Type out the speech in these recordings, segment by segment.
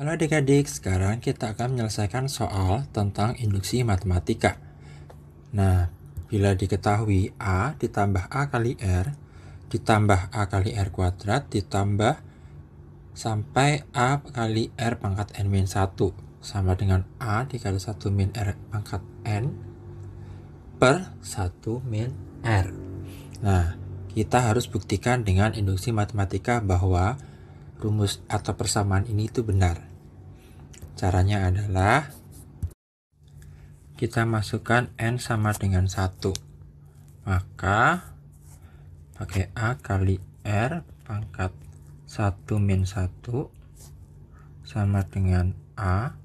Halo adik-adik, sekarang kita akan menyelesaikan soal tentang induksi matematika. Nah, bila diketahui A ditambah A kali R ditambah A kali R kuadrat ditambah sampai A kali R pangkat N min 1 sama dengan A dikali 1 min R pangkat N per 1 min R. Nah, kita harus buktikan dengan induksi matematika bahwa rumus atau persamaan ini itu benar. Caranya adalah kita masukkan N sama dengan 1. Maka pakai A kali R pangkat 1 min 1 sama dengan A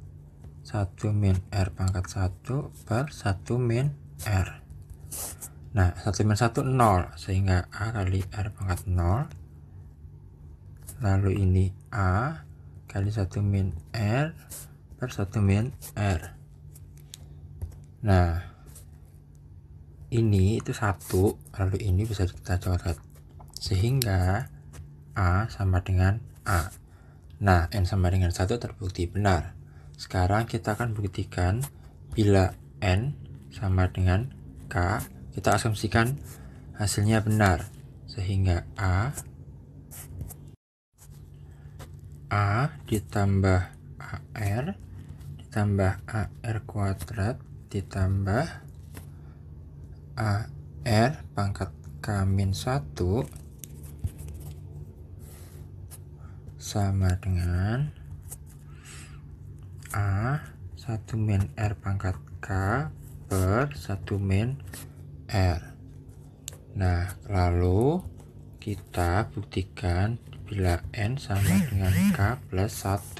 1 min R pangkat 1 per 1 min R. Nah, 1 min 1 0 sehingga A kali R pangkat 0 lalu ini A kali 1 min R per 1 min R nah ini itu satu lalu ini bisa kita coret sehingga A sama dengan A nah N sama dengan satu terbukti benar sekarang kita akan buktikan bila N sama dengan K kita asumsikan hasilnya benar sehingga A A ditambah AR ditambah AR kuadrat ditambah AR pangkat K min 1 sama dengan A 1 min R pangkat K per 1 min R nah lalu kita buktikan bila N sama dengan K plus 1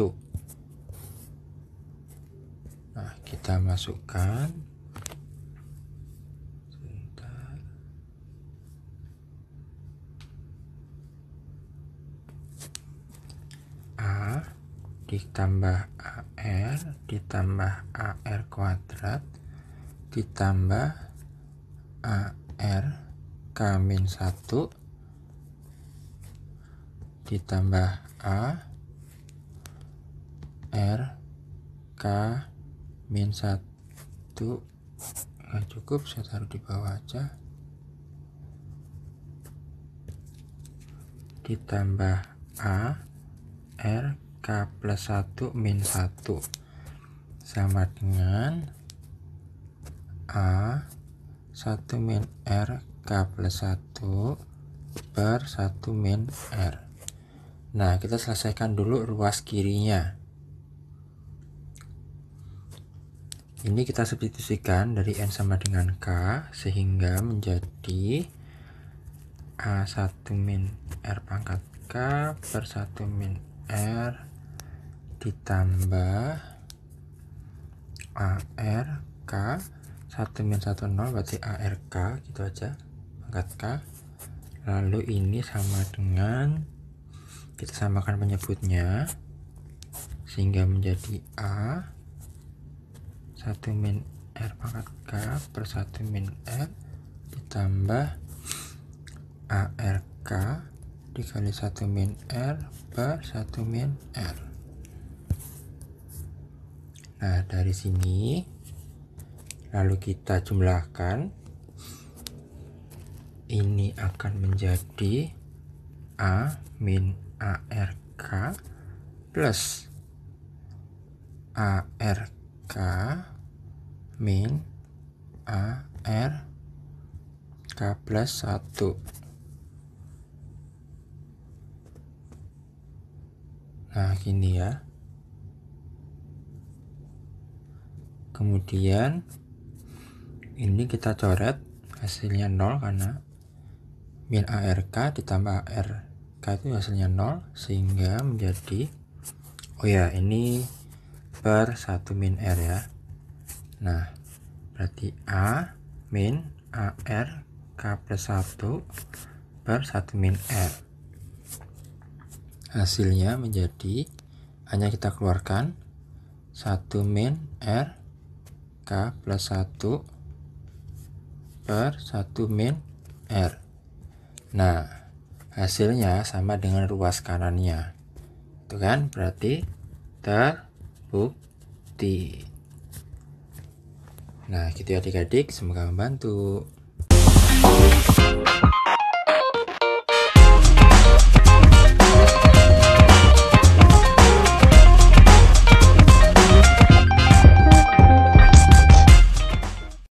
nah kita masukkan sebentar A ditambah AR ditambah AR kuadrat ditambah AR K min 1 ditambah A R K min 1 nggak cukup saya taruh di bawah aja ditambah A R K plus 1 min 1 sama dengan A 1 min R K plus 1 per 1 min R Nah, kita selesaikan dulu ruas kirinya. Ini kita substitusikan dari N sama dengan K sehingga menjadi A1 min R pangkat K per 1 min R ditambah AR K 1 min 1 0 berarti k gitu aja pangkat K lalu ini sama dengan kita samakan penyebutnya sehingga menjadi A 1 min R pangkat K per 1 min R ditambah ARK dikali 1 min R per 1 min R nah dari sini lalu kita jumlahkan ini akan menjadi A min ARK plus ARK min ARK plus 1 Nah, gini ya. Kemudian ini kita coret hasilnya 0 karena min ARK ditambah AR K itu hasilnya 0 sehingga menjadi oh ya ini per 1 min R ya nah berarti A min AR K plus 1 per 1 min R hasilnya menjadi hanya kita keluarkan 1 min R K plus 1 per 1 min R nah hasilnya sama dengan ruas kanannya itu kan berarti terbukti nah gitu ya adik-adik semoga membantu